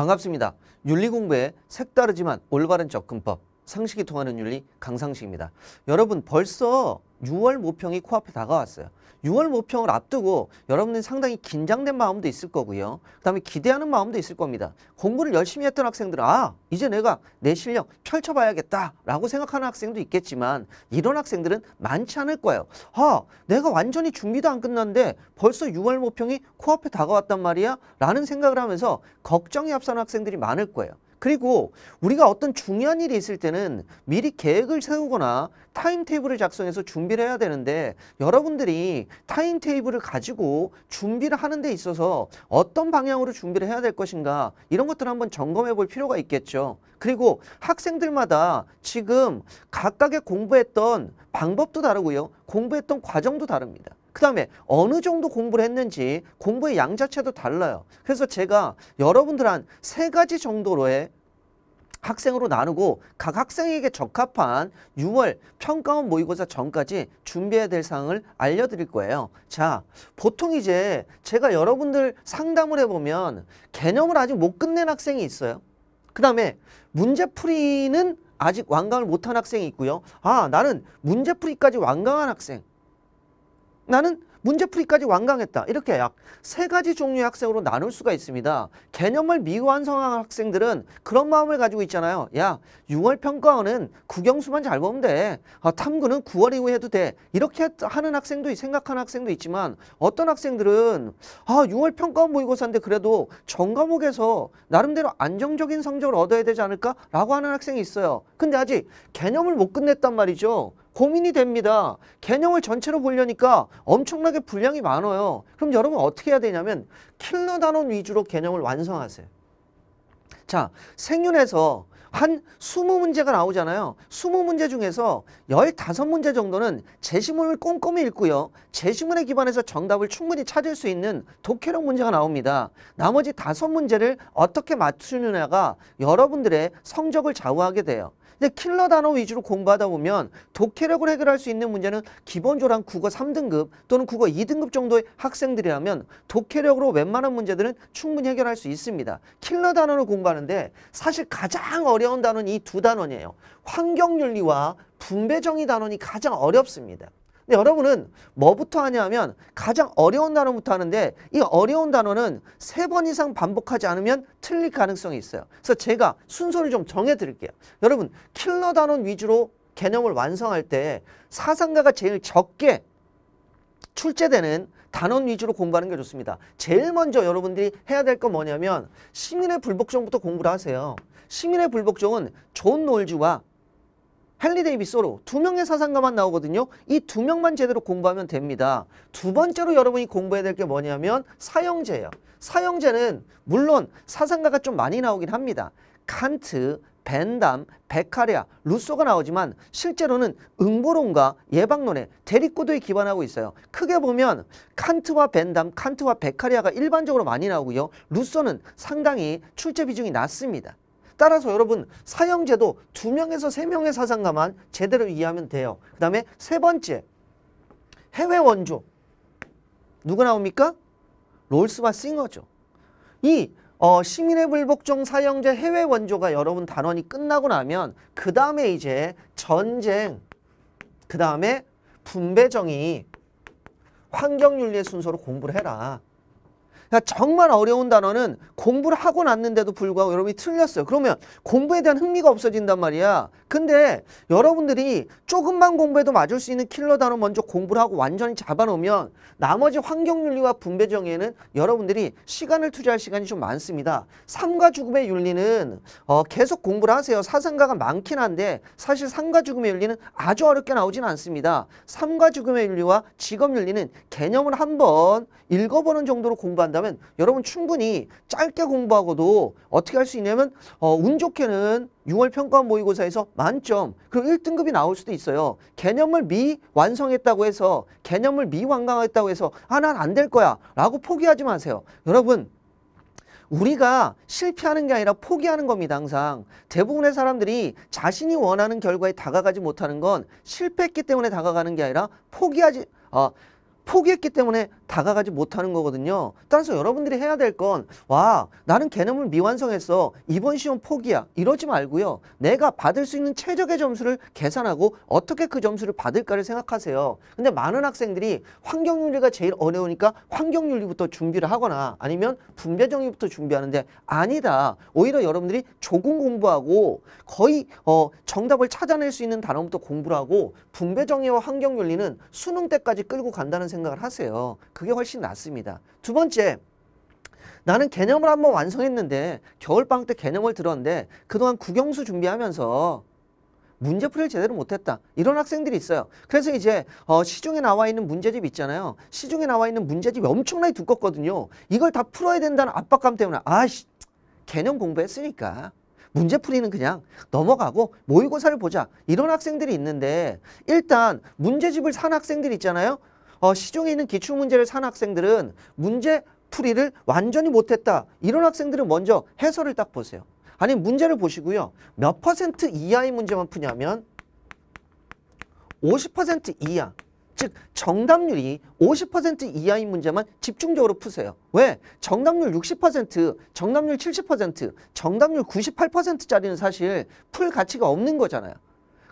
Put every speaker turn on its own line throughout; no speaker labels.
반갑습니다. 윤리공부에 색다르지만 올바른 접근법, 상식이 통하는 윤리 강상식입니다. 여러분 벌써 6월 모평이 코앞에 다가왔어요. 6월 모평을 앞두고 여러분은 상당히 긴장된 마음도 있을 거고요. 그 다음에 기대하는 마음도 있을 겁니다. 공부를 열심히 했던 학생들아 이제 내가 내 실력 펼쳐봐야겠다 라고 생각하는 학생도 있겠지만 이런 학생들은 많지 않을 거예요. 아 내가 완전히 준비도 안 끝났는데 벌써 6월 모평이 코앞에 다가왔단 말이야 라는 생각을 하면서 걱정이 앞선 학생들이 많을 거예요. 그리고 우리가 어떤 중요한 일이 있을 때는 미리 계획을 세우거나 타임테이블을 작성해서 준비를 해야 되는데 여러분들이 타임테이블을 가지고 준비를 하는 데 있어서 어떤 방향으로 준비를 해야 될 것인가 이런 것들을 한번 점검해 볼 필요가 있겠죠. 그리고 학생들마다 지금 각각의 공부했던 방법도 다르고요. 공부했던 과정도 다릅니다. 그 다음에 어느 정도 공부를 했는지 공부의 양 자체도 달라요. 그래서 제가 여러분들 한 세 가지 정도로의 학생으로 나누고 각 학생에게 적합한 6월 평가원 모의고사 전까지 준비해야 될 사항을 알려드릴 거예요. 자, 보통 이제 제가 여러분들 상담을 해보면 개념을 아직 못 끝낸 학생이 있어요. 그 다음에 문제풀이는 아직 완강을 못한 학생이 있고요. 아, 나는 문제풀이까지 완강한 학생. 나는 문제풀이까지 완강했다. 이렇게 약 세 가지 종류의 학생으로 나눌 수가 있습니다. 개념을 미완성한 학생들은 그런 마음을 가지고 있잖아요. 야, 6월 평가원은 국영수만 잘 보면 돼. 아, 탐구는 9월 이후에 해도 돼. 이렇게 하는 학생도 생각하는 학생도 있지만 어떤 학생들은 아, 6월 평가원 모의고사인데 그래도 전 과목에서 나름대로 안정적인 성적을 얻어야 되지 않을까라고 하는 학생이 있어요. 근데 아직 개념을 못 끝냈단 말이죠. 고민이 됩니다. 개념을 전체로 보려니까 엄청나게 분량이 많아요. 그럼 여러분 어떻게 해야 되냐면 킬러 단원 위주로 개념을 완성하세요. 자, 생윤에서 한 20문제가 나오잖아요. 20문제 중에서 15문제 정도는 제시문을 꼼꼼히 읽고요. 제시문에 기반해서 정답을 충분히 찾을 수 있는 독해력 문제가 나옵니다. 나머지 5문제를 어떻게 맞추느냐가 여러분들의 성적을 좌우하게 돼요. 근데 킬러 단어 위주로 공부하다 보면 독해력을 해결할 수 있는 문제는 기본적으로 한 국어 3등급 또는 국어 2등급 정도의 학생들이라면 독해력으로 웬만한 문제들은 충분히 해결할 수 있습니다. 킬러 단어를 공부하는데 사실 가장 어려운 어려운 단원는이두단원이에요 환경윤리와 분배정의 단원이 가장 어렵습니다. 근데 여러분은 뭐부터 하냐면 가장 어려운 단원부터 하는데 이 어려운 단원은세 번 이상 반복하지 않으면 틀릴 가능성이 있어요. 그래서 제가 순서를 좀 정해드릴게요. 여러분 킬러 단원 위주로 개념을 완성할 때 사상가가 제일 적게 출제되는 단원 위주로 공부하는 게 좋습니다. 제일 먼저 여러분들이 해야 될 건 뭐냐면 시민의 불복종부터 공부를 하세요. 시민의 불복종은 존 놀즈와 헨리 데이비소로두 명의 사상가만 나오거든요. 이 두 명만 제대로 공부하면 됩니다. 두 번째로 여러분이 공부해야 될 게 뭐냐면 사형제예요. 사형제는 물론 사상가가 좀 많이 나오긴 합니다. 칸트, 벤담, 베카리아, 루소가 나오지만 실제로는 응보론과 예방론에 대립구도에 기반하고 있어요. 크게 보면 칸트와 벤담, 칸트와 베카리아가 일반적으로 많이 나오고요. 루소는 상당히 출제 비중이 낮습니다. 따라서 여러분 사형제도 두명에서세명의 사상가만 제대로 이해하면 돼요. 그 다음에 세 번째 해외 원조 누가 나옵니까? 롤스와 싱어죠. 이 어, 시민의 불복종 사형제 해외 원조가 여러분 단원이 끝나고 나면 그 다음에 이제 전쟁, 그 다음에 분배정의, 환경윤리의 순서로 공부를 해라. 그러니까 정말 어려운 단어는 공부를 하고 났는데도 불구하고 여러분이 틀렸어요. 그러면 공부에 대한 흥미가 없어진단 말이야. 근데 여러분들이 조금만 공부해도 맞을 수 있는 킬러 단어 먼저 공부를 하고 완전히 잡아놓으면 나머지 환경윤리와 분배정의에는 여러분들이 시간을 투자할 시간이 좀 많습니다. 삶과 죽음의 윤리는 어, 계속 공부를 하세요. 사상가가 많긴 한데 사실 삶과 죽음의 윤리는 아주 어렵게 나오진 않습니다. 삶과 죽음의 윤리와 직업 윤리는 개념을 한번 읽어보는 정도로 공부한다. 된다면 여러분 충분히 짧게 공부하고도 어떻게 할 수 있냐면 어, 운 좋게는 6월 평가 모의고사에서 만점 그리고 1등급이 나올 수도 있어요. 개념을 미완성했다고 해서 개념을 미완강했다고 해서 아 난 안 될 거야 라고 포기하지 마세요. 여러분 우리가 실패하는 게 아니라 포기하는 겁니다 항상 대부분의 사람들이 자신이 원하는 결과에 다가가지 못하는 건 실패했기 때문에 다가가는 게 아니라 포기하지 어, 포기했기 때문에 다가가지 못하는 거거든요. 따라서 여러분들이 해야 될 건 와 나는 개념을 미완성했어. 이번 시험 포기야. 이러지 말고요. 내가 받을 수 있는 최적의 점수를 계산하고 어떻게 그 점수를 받을까를 생각하세요. 근데 많은 학생들이 환경윤리가 제일 어려우니까 환경윤리부터 준비를 하거나 아니면 분배정의부터 준비하는데 아니다. 오히려 여러분들이 조금 공부하고 거의 어, 정답을 찾아낼 수 있는 단어부터 공부를 하고 분배정의와 환경윤리는 수능 때까지 끌고 간다는 생각을 하세요. 그게 훨씬 낫습니다. 두 번째, 나는 개념을 한번 완성했는데 겨울방학 때 개념을 들었는데 그동안 국영수 준비하면서 문제풀이를 제대로 못했다. 이런 학생들이 있어요. 그래서 이제 어, 시중에 나와 있는 문제집 있잖아요. 시중에 나와 있는 문제집이 엄청나게 두껍거든요. 이걸 다 풀어야 된다는 압박감 때문에 아씨 개념 공부했으니까 문제풀이는 그냥 넘어가고 모의고사를 보자. 이런 학생들이 있는데 일단 문제집을 산 학생들 있잖아요. 어, 시중에 있는 기출문제를 산 학생들은 문제 풀이를 완전히 못했다. 이런 학생들은 먼저 해설을 딱 보세요. 아니 문제를 보시고요. 몇 퍼센트 이하의 문제만 푸냐면 50% 이하. 즉 정답률이 50% 이하인 문제만 집중적으로 푸세요. 왜? 정답률 60%, 정답률 70%, 정답률 98%짜리는 사실 풀 가치가 없는 거잖아요.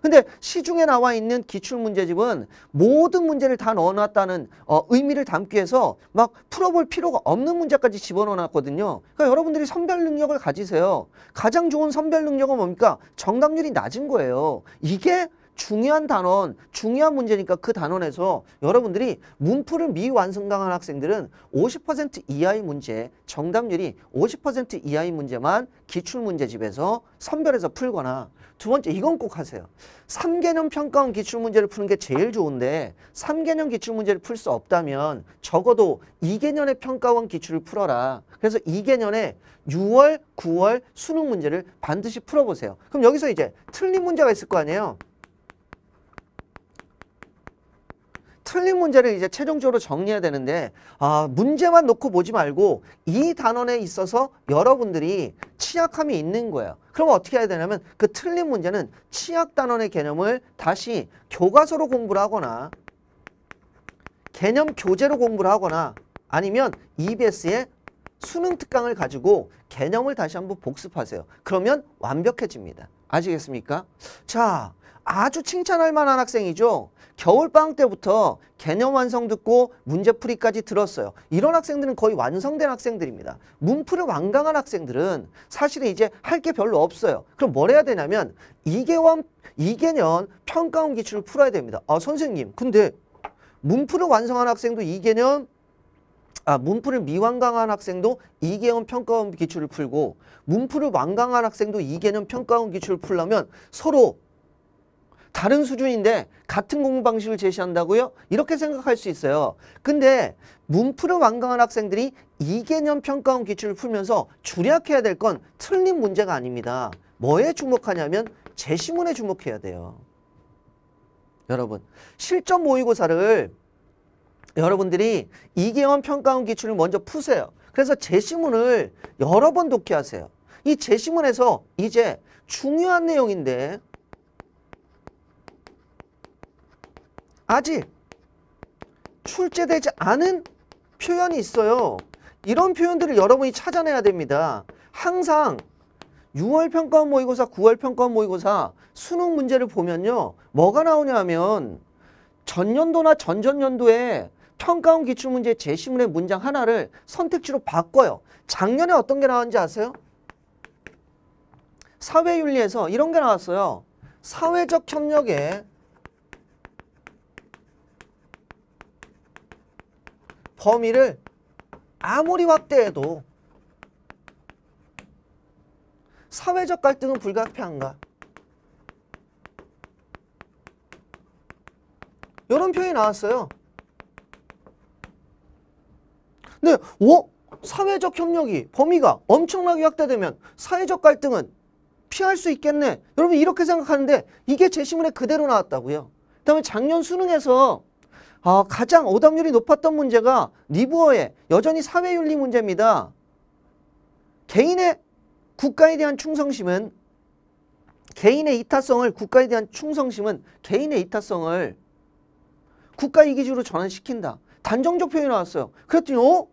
근데 시중에 나와 있는 기출문제집은 모든 문제를 다 넣어놨다는 어, 의미를 담기 위해서 막 풀어볼 필요가 없는 문제까지 집어넣어놨거든요. 그러니까 여러분들이 선별 능력을 가지세요. 가장 좋은 선별 능력은 뭡니까? 정답률이 낮은 거예요. 이게 중요한 단원, 중요한 문제니까 그 단원에서 여러분들이 문풀을 미완성당한 학생들은 50% 이하의 문제, 정답률이 50% 이하의 문제만 기출문제집에서 선별해서 풀거나 두 번째 이건 꼭 하세요. 3개년 평가원 기출문제를 푸는 게 제일 좋은데 3개년 기출문제를 풀 수 없다면 적어도 2개년의 평가원 기출을 풀어라. 그래서 2개년에 6월, 9월 수능 문제를 반드시 풀어보세요. 그럼 여기서 이제 틀린 문제가 있을 거 아니에요. 틀린 문제를 이제 최종적으로 정리해야 되는데 아, 문제만 놓고 보지 말고 이 단원에 있어서 여러분들이 취약함이 있는 거예요. 그럼 어떻게 해야 되냐면 그 틀린 문제는 취약 단원의 개념을 다시 교과서로 공부를 하거나 개념 교재로 공부를 하거나 아니면 EBS의 수능 특강을 가지고 개념을 다시 한번 복습하세요. 그러면 완벽해집니다. 아시겠습니까? 자, 아주 칭찬할 만한 학생이죠. 겨울방학 때부터 개념 완성 듣고 문제풀이까지 들었어요. 이런 학생들은 거의 완성된 학생들입니다. 문풀을 완강한 학생들은 사실은 이제 할 게 별로 없어요. 그럼 뭘 해야 되냐면 2개원 2개년 평가원 기출을 풀어야 됩니다. 아 선생님 근데 문풀을 완성한 학생도 2개년 아, 문풀을 미완강한 학생도 2개년 평가원 기출을 풀고 문풀을 완강한 학생도 2개년 평가원 기출을 풀려면 서로 다른 수준인데 같은 공부 방식을 제시한다고요? 이렇게 생각할 수 있어요. 근데 문풀을 완강한 학생들이 이개념 평가원 기출을 풀면서 주력해야 될 건 틀린 문제가 아닙니다. 뭐에 주목하냐면 제시문에 주목해야 돼요. 여러분 실전 모의고사를 여러분들이 이개념 평가원 기출을 먼저 푸세요. 그래서 제시문을 여러 번 독해하세요. 이 제시문에서 이제 중요한 내용인데 아직 출제되지 않은 표현이 있어요. 이런 표현들을 여러분이 찾아내야 됩니다. 항상 6월 평가원 모의고사, 9월 평가원 모의고사 수능 문제를 보면요. 뭐가 나오냐면 하 전년도나 전전년도에 평가원 기출문제 제시문의 문장 하나를 선택지로 바꿔요. 작년에 어떤 게 나왔는지 아세요? 사회윤리에서 이런 게 나왔어요. 사회적 협력에 범위를 아무리 확대해도 사회적 갈등은 불가피한가? 이런 표현이 나왔어요. 근데 어? 사회적 협력이 범위가 엄청나게 확대되면 사회적 갈등은 피할 수 있겠네. 여러분 이렇게 생각하는데 이게 제시문에 그대로 나왔다고요. 그다음에 작년 수능에서 아, 가장 오답률이 높았던 문제가 리부어의 여전히 사회윤리 문제입니다. 개인의 국가에 대한 충성심은 개인의 이타성을 국가에 대한 충성심은 개인의 이타성을 국가 이기주로 전환시킨다. 단정적 표현이 나왔어요. 그랬더니 어?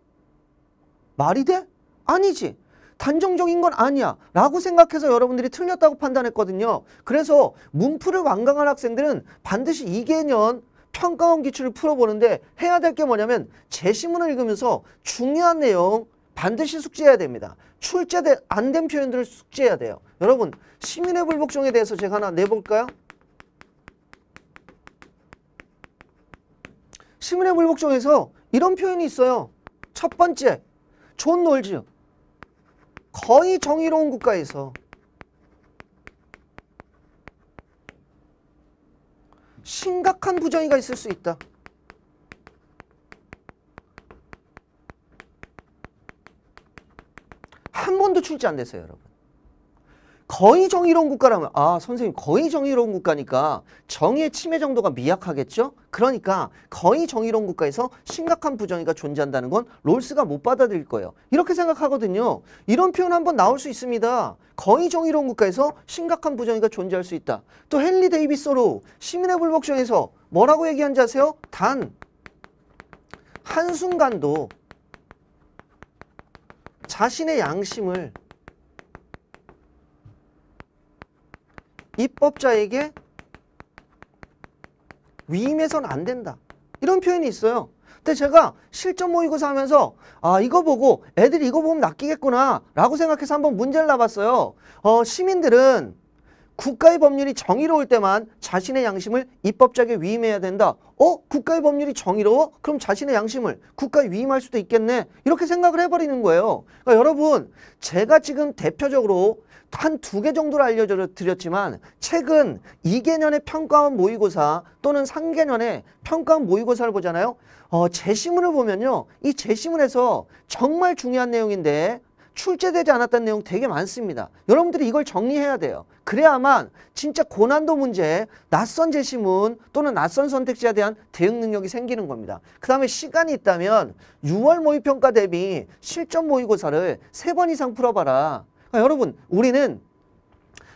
말이 돼? 아니지. 단정적인 건 아니야 라고 생각해서 여러분들이 틀렸다고 판단했거든요. 그래서 문풀을 완강한 학생들은 반드시 이개년 평가원 기출을 풀어보는데 해야 될 게 뭐냐면 제시문을 읽으면서 중요한 내용 반드시 숙지해야 됩니다. 출제안된 표현들을 숙지해야 돼요. 여러분 시민의 불복종에 대해서 제가 하나 내볼까요? 시민의 불복종에서 이런 표현이 있어요. 첫 번째, 존 놀즈. 거의 정의로운 국가에서 심각한 부정의가 있을 수 있다. 한 번도 출제 안 됐어요, 여러분. 거의 정의로운 국가라면 아 선생님 거의 정의로운 국가니까 정의의 침해 정도가 미약하겠죠? 그러니까 거의 정의로운 국가에서 심각한 부정의가 존재한다는 건 롤스가 못 받아들일 거예요. 이렇게 생각하거든요. 이런 표현 한번 나올 수 있습니다. 거의 정의로운 국가에서 심각한 부정의가 존재할 수 있다. 또 헨리 데이비소로 시민의 불복종에서 뭐라고 얘기한지 아세요? 단 한순간도 자신의 양심을 입법자에게 위임해서는 안 된다. 이런 표현이 있어요. 근데 제가 실전 모의고사 하면서 아 이거 보고 애들이 이거 보면 낚이겠구나 라고 생각해서 한번 문제를 나봤어요. 어 시민들은 국가의 법률이 정의로울 때만 자신의 양심을 입법자에게 위임해야 된다. 어? 국가의 법률이 정의로워? 그럼 자신의 양심을 국가에 위임할 수도 있겠네. 이렇게 생각을 해버리는 거예요. 그러니까 여러분 제가 지금 대표적으로 한 두 개 정도를 알려드렸지만 최근 2개년의 평가원 모의고사 또는 3개년의 평가원 모의고사를 보잖아요. 어, 제시문을 보면요. 이 제시문에서 정말 중요한 내용인데 출제되지 않았다는 내용 되게 많습니다. 여러분들이 이걸 정리해야 돼요. 그래야만 진짜 고난도 문제 낯선 제시문 또는 낯선 선택지에 대한 대응 능력이 생기는 겁니다. 그 다음에 시간이 있다면 6월 모의평가 대비 실전 모의고사를 3번 이상 풀어봐라. 그러니까 여러분 우리는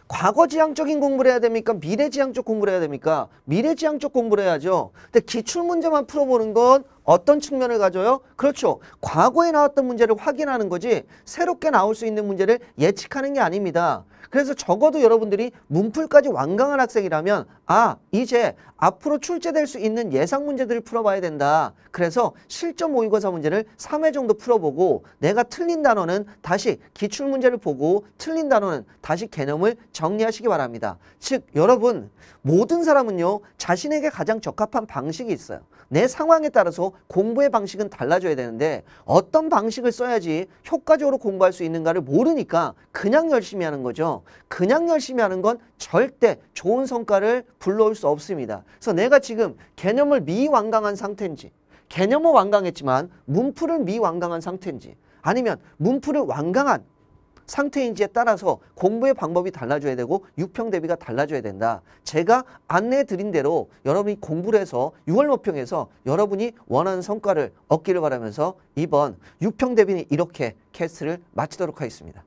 과거지향적인 공부를 해야 됩니까? 미래지향적 공부를 해야 됩니까? 미래지향적 공부를 해야죠. 근데 기출문제만 풀어보는 건 어떤 측면을 가져요? 그렇죠. 과거에 나왔던 문제를 확인하는 거지 새롭게 나올 수 있는 문제를 예측하는 게 아닙니다. 그래서 적어도 여러분들이 문풀까지 완강한 학생이라면 아 이제 앞으로 출제될 수 있는 예상 문제들을 풀어봐야 된다. 그래서 실전 모의고사 문제를 3회 정도 풀어보고 내가 틀린 단어는 다시 기출 문제를 보고 틀린 단어는 다시 개념을 정리하시기 바랍니다. 즉 여러분 모든 사람은요 자신에게 가장 적합한 방식이 있어요. 내 상황에 따라서 공부의 방식은 달라져야 되는데 어떤 방식을 써야지 효과적으로 공부할 수 있는가를 모르니까 그냥 열심히 하는 거죠. 그냥 열심히 하는 건 절대 좋은 성과를 불러올 수 없습니다. 그래서 내가 지금 개념을 미완강한 상태인지 개념은 완강했지만 문풀은 미완강한 상태인지 아니면 문풀을 완강한 상태인지에 따라서 공부의 방법이 달라져야 되고 육평 대비가 달라져야 된다. 제가 안내해 드린 대로 여러분이 공부를 해서 6월 모평에서 여러분이 원하는 성과를 얻기를 바라면서 이번 육평 대비는 이렇게 캐스트를 마치도록 하겠습니다.